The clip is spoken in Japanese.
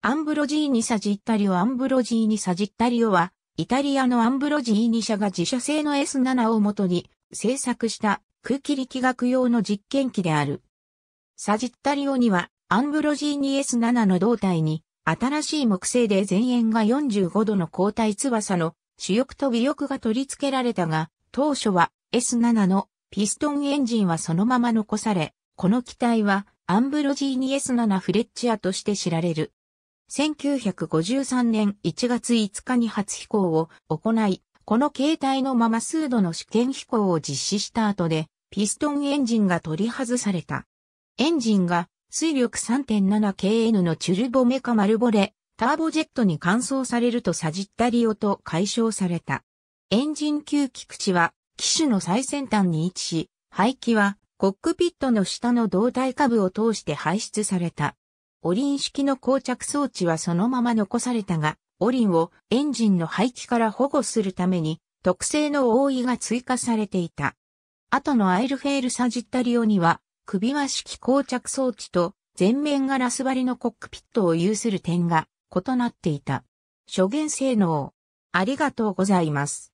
アンブロジーニ・サジッタリオアンブロジーニ・サジッタリオは、イタリアのアンブロジーニ社が自社製の S7 をもとに製作した空気力学用の実験機である。サジッタリオには、アンブロジーニ S7 の胴体に、新しい木製で前縁が45度の交代翼の主翼と尾翼が取り付けられたが、当初は S7 のピストンエンジンはそのまま残され、この機体はアンブロジーニ S7 フレッチアとして知られる。1953年1月5日に初飛行を行い、この形態のまま数度の試験飛行を実施した後で、ピストンエンジンが取り外された。エンジンが水力 3.7kN のチュルボメカマルボレ、ターボジェットに換装されるとサジッタリオと解消された。エンジン吸気口は機種の最先端に位置し、排気はコックピットの下の胴体下部を通して排出された。オリン式の膠着装置はそのまま残されたが、オリンをエンジンの排気から保護するために特製の覆いが追加されていた。後のアイルフェールサジッタリオには首輪式膠着装置と全面ガラス張りのコックピットを有する点が異なっていた。諸元性能。ありがとうございます。